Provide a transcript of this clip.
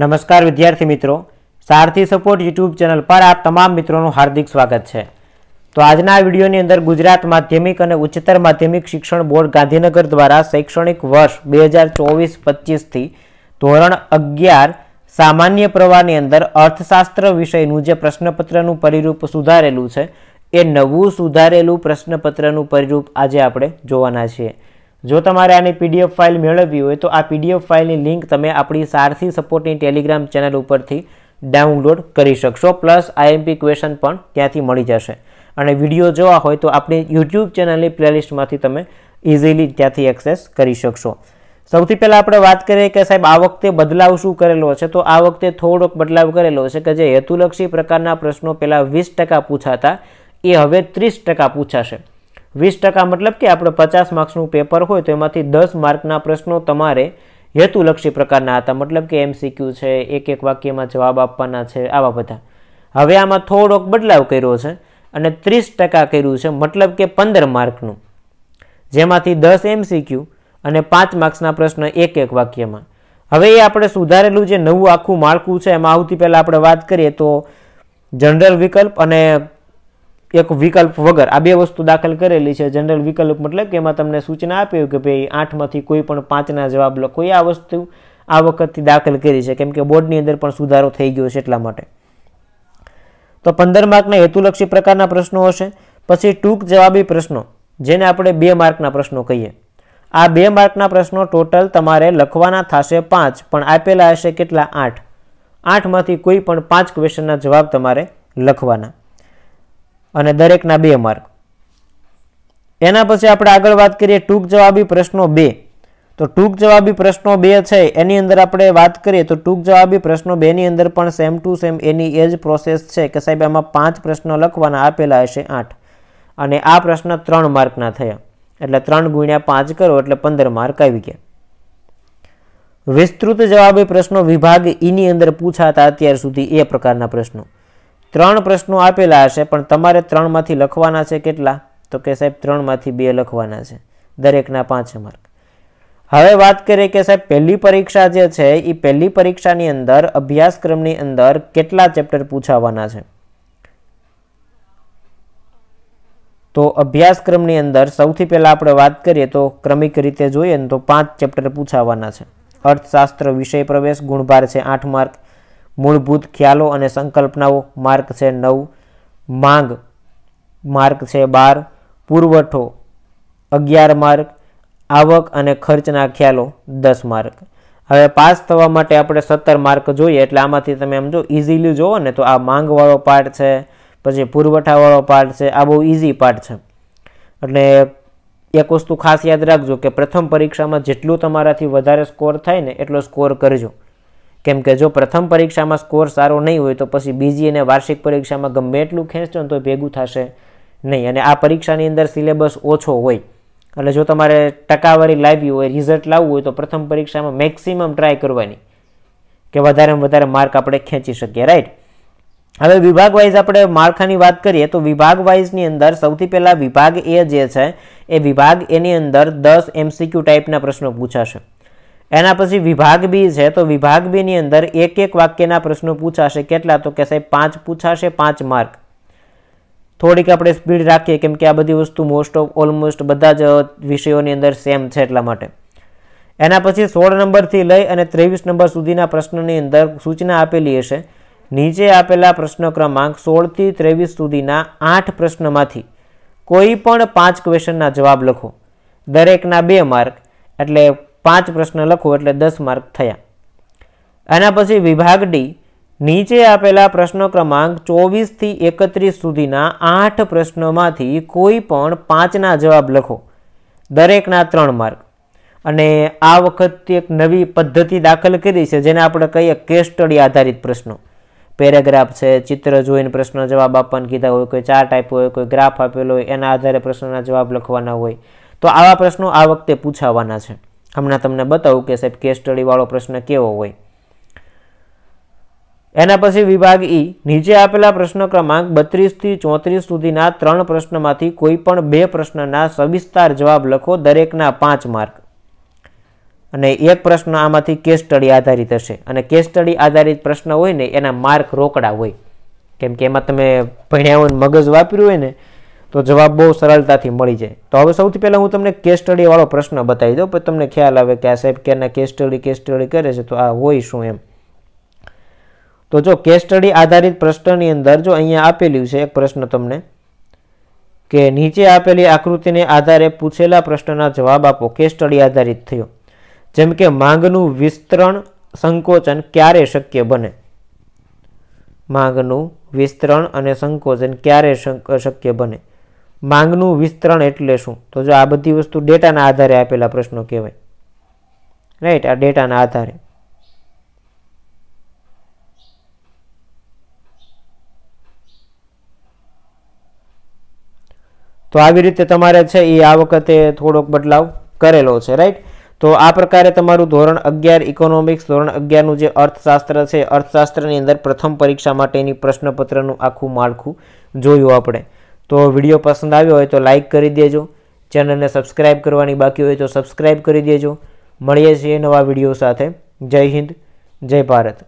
નમસ્કાર વિદ્યાર્થી મિત્રો સારથી સપોર્ટ યુટ્યુબ ચેનલ પર આપ તમામ મિત્રોનું હાર્દિક સ્વાગત છે તો આજના વિડીયોની અંદર ગુજરાત માધ્યમિક અને ઉચ્ચતર માધ્યમિક શિક્ષણ બોર્ડ ગાંધીનગર દ્વારા શૈક્ષણિક વર્ષ બે હજાર ચોવીસ પચીસથી ધોરણ અગિયાર સામાન્ય પ્રવાહની અંદર અર્થશાસ્ત્ર વિષયનું જે પ્રશ્નપત્રનું પરિરૂપ સુધારેલું છે એ નવું સુધારેલું પ્રશ્નપત્રનું પરિરૂપ આજે આપણે જોવાના છીએ જો તમારે આની પીડીએફ ફાઇલ મેળવવી હોય તો આ પીડીએફ ફાઇલની લિંક તમે આપણી સારસી સપોર્ટની ટેલિગ્રામ ચેનલ ઉપરથી ડાઉનલોડ કરી શકશો પ્લસ આઈએમપી ક્વેશન પણ ત્યાંથી મળી જશે અને વિડીયો જોવા હોય તો આપણી યુટ્યુબ ચેનલની પ્લેલિસ્ટમાંથી તમે ઇઝીલી ત્યાંથી એક્સેસ કરી શકશો સૌથી પહેલાં આપણે વાત કરીએ કે સાહેબ આ વખતે બદલાવ શું કરેલો છે તો આ વખતે થોડોક બદલાવ કરેલો છે કે જે હેતુલક્ષી પ્રકારના પ્રશ્નો પહેલાં વીસ ટકા પૂછાતા એ હવે ત્રીસ ટકા પૂછાશે વીસ ટકા મતલબ કે આપણે પચાસ માર્ક્સનું પેપર હોય તો એમાંથી દસ માર્કના પ્રશ્નો તમારે હેતુલક્ષી પ્રકારના હતા મતલબ કે એમસીક્યુ છે એક એક વાક્યમાં જવાબ આપવાના છે આવા બધા હવે આમાં થોડોક બદલાવ કર્યો છે અને ત્રીસ ટકા કર્યું છે મતલબ કે પંદર માર્કનું જેમાંથી દસ એમસીક્યુ અને પાંચ માર્ક્સના પ્રશ્ન એક એક વાક્યમાં હવે એ આપણે સુધારેલું જે નવું આખું માળખું છે એમાં આવતી પહેલાં આપણે વાત કરીએ તો જનરલ વિકલ્પ અને એક વિકલ્પ વગર આ બે વસ્તુ દાખલ કરેલી છે જનરલ વિકલ્પ મતલબ કે એમાં તમને સૂચના આપી કે ભાઈ આઠમાંથી કોઈ પણ પાંચના જવાબ લખો એ આ વસ્તુ આ વખતથી દાખલ કરી છે કેમ કે બોર્ડની અંદર પણ સુધારો થઈ ગયો છે એટલા માટે તો પંદર માર્કના હેતુલક્ષી પ્રકારના પ્રશ્નો હશે પછી ટૂંક જવાબી પ્રશ્નો જેને આપણે બે માર્કના પ્રશ્નો કહીએ આ બે માર્કના પ્રશ્નો ટોટલ તમારે લખવાના થશે પાંચ પણ આપેલા હશે કેટલા આઠ આઠમાંથી કોઈ પણ પાંચ ક્વેશ્ચનના જવાબ તમારે લખવાના અને દરેકના બે માર્ક એના પછી આપણે આગળ વાત કરીએ ટૂંક જવાબી પ્રશ્નો બે તો ટૂંક જવાબી પ્રશ્નો બે છે એની અંદર આપણે વાત કરીએ તો ટૂંક જવાબી પ્રશ્નો બેની અંદર પણ સેમ ટુ સેમ એની એ જ પ્રોસેસ છે કે સાહેબ આમાં પાંચ પ્રશ્નો લખવાના આપેલા હશે આઠ અને આ પ્રશ્ન ત્રણ માર્કના થયા એટલે ત્રણ ગુણ્યા પાંચ કરો એટલે પંદર માર્ક આવી ગયા વિસ્તૃત જવાબી પ્રશ્નો વિભાગ ઈની અંદર પૂછાતા અત્યાર સુધી એ પ્રકારના પ્રશ્નો ત્રણ પ્રશ્નો આપેલા હશે પણ તમારે ત્રણમાંથી લખવાના છે કેટલા તો કે સાહેબ ત્રણમાંથી બે લખવાના છે દરેકના પાંચ માર્ક હવે વાત કરીએ કે સાહેબ પહેલી પરીક્ષા જે છે એ પહેલી પરીક્ષાની અંદર અભ્યાસક્રમની અંદર કેટલા ચેપ્ટર પૂછાવાના છે તો અભ્યાસક્રમની અંદર સૌથી પહેલાં આપણે વાત કરીએ તો ક્રમિક રીતે જોઈએ ને તો પાંચ ચેપ્ટર પૂછાવાના છે અર્થશાસ્ત્ર વિષય પ્રવેશ ગુણભાર છે આઠ માર્ક મૂળભૂત ખ્યાલો અને સંકલ્પનાઓ માર્ક છે નવ માંગ માર્ક છે બાર પુરવઠો અગિયાર માર્ક આવક અને ખર્ચના ખ્યાલો દસ માર્ક હવે પાસ થવા માટે આપણે સત્તર માર્ક જોઈએ એટલે આમાંથી તમે એમ જો ઇઝીલી જોવો ને તો આ માંગવાળો પાર્ટ છે પછી પુરવઠાવાળો પાર્ટ છે આ બહુ ઇઝી પાર્ટ છે એટલે એક વસ્તુ ખાસ યાદ રાખજો કે પ્રથમ પરીક્ષામાં જેટલું તમારાથી વધારે સ્કોર થાય ને એટલો સ્કોર કરજો કેમ કે જો પ્રથમ પરીક્ષામાં સ્કોર સારો નહીં હોય તો પછી બીજી અને વાર્ષિક પરીક્ષામાં ગમે એટલું ખેંચો ને તો ભેગું થશે નહીં અને આ પરીક્ષાની અંદર સિલેબસ ઓછો હોય એટલે જો તમારે ટકાવારી લાવવી હોય રિઝલ્ટ લાવવું હોય તો પ્રથમ પરીક્ષામાં મેક્સિમમ ટ્રાય કરવાની કે વધારેમાં વધારે માર્ક આપણે ખેંચી શકીએ રાઈટ હવે વિભાગ વાઇઝ આપણે માળખાની વાત કરીએ તો વિભાગ વાઇઝની અંદર સૌથી પહેલાં વિભાગ એ જે છે એ વિભાગ એની અંદર દસ એમસીક્યુ ટાઈપના પ્રશ્નો પૂછાશે એના પછી વિભાગ બી છે તો વિભાગ બીની અંદર એક એક વાક્યના પ્રશ્નો પૂછાશે કેટલા તો કે સાહેબ પાંચ પૂછાશે પાંચ માર્ક થોડીક આપણે સ્પીડ રાખીએ કેમ કે આ બધી વસ્તુ મોસ્ટ ઓફ ઓલમોસ્ટ બધા જ વિષયોની અંદર સેમ છે એટલા માટે એના પછી સોળ નંબરથી લઈ અને ત્રેવીસ નંબર સુધીના પ્રશ્નની અંદર સૂચના આપેલી હશે નીચે આપેલા પ્રશ્ન ક્રમાંક સોળથી ત્રેવીસ સુધીના આઠ પ્રશ્નમાંથી કોઈ પણ પાંચ ક્વેશ્ચનના જવાબ લખો દરેકના બે માર્ક એટલે પાંચ પ્રશ્ન લખો એટલે દસ માર્ક થયા એના પછી વિભાગ ડી નીચે આપેલા પ્રશ્ન ક્રમાંક ચોવીસથી એકત્રીસ સુધીના આઠ પ્રશ્નોમાંથી કોઈ પણ પાંચના જવાબ લખો દરેકના ત્રણ માર્ક અને આ વખતે એક નવી પદ્ધતિ દાખલ કરી છે જેને આપણે કહીએ કેસ સ્ટડી આધારિત પ્રશ્નો પેરેગ્રાફ છે ચિત્ર જોઈને પ્રશ્ન જવાબ આપવાનું કીધા હોય કોઈ ચાર્ટ આપ્યો હોય કોઈ ગ્રાફ આપેલો હોય એના આધારે પ્રશ્નના જવાબ લખવાના હોય તો આવા પ્રશ્નો આ વખતે પૂછાવાના છે હમણાં તમને બતાવું કે સાહેબ કેસ સ્ટડીવાળો પ્રશ્ન કેવો હોય એના પછી વિભાગ ઈ e, નીચે આપેલા પ્રશ્ન ક્રમાંક બત્રીસથી ચોત્રીસ સુધીના ત્રણ પ્રશ્નમાંથી કોઈ પણ બે પ્રશ્નના સવિસ્તાર જવાબ લખો દરેકના પાંચ માર્ક અને એક પ્રશ્ન આમાંથી કેસ સ્ટડી આધારિત હશે અને કેસ સ્ટડી આધારિત પ્રશ્ન હોય ને એના માર્ક રોકડા હોય કેમ કે એમાં તમે ભણ્યા હોય મગજ વાપર્યું હોય ને તો જવાબ બહુ સરળતાથી મળી જાય તો હવે સૌથી પહેલાં હું તમને કેસ સ્ટડીવાળો પ્રશ્ન બતાવી દઉં પછી તમને ખ્યાલ આવે કે આ સાહેબ ક્યારના કેસ સ્ટડી કેસ સ્ટડી કરે છે તો આ હોય શું એમ તો જો કેસ સ્ટડી આધારિત પ્રશ્નની અંદર જો અહીંયા આપેલું છે એક પ્રશ્ન તમને કે નીચે આપેલી આકૃતિને આધારે પૂછેલા પ્રશ્નના જવાબ આપો કેસ સ્ટડી આધારિત થયો જેમ કે માંગનું વિસ્તરણ સંકોચન ક્યારે શક્ય બને માંગનું વિસ્તરણ અને સંકોચન ક્યારે શક્ય બને માંગનું વિસ્તરણ એટલે શું તો જો આ બધી વસ્તુ ડેટાના આધારે આપેલા પ્રશ્નો કહેવાય રાઈટ આ ડેટાના આધારે તો આવી રીતે તમારે છે એ આ વખતે થોડોક બદલાવ કરેલો છે રાઈટ તો આ પ્રકારે તમારું ધોરણ અગિયાર ઇકોનોમિક્સ ધોરણ અગિયારનું જે અર્થશાસ્ત્ર છે અર્થશાસ્ત્રની અંદર પ્રથમ પરીક્ષા માટેની પ્રશ્નપત્રનું આખું માળખું જોયું આપણે તો વિડીયો પસંદ આવ્યો હોય તો લાઈક કરી દેજો ચેનલને સબસ્ક્રાઈબ કરવાની બાકી હોય તો સબસ્ક્રાઇબ કરી દેજો મળીએ છીએ નવા વિડીયો સાથે જય હિન્દ જય ભારત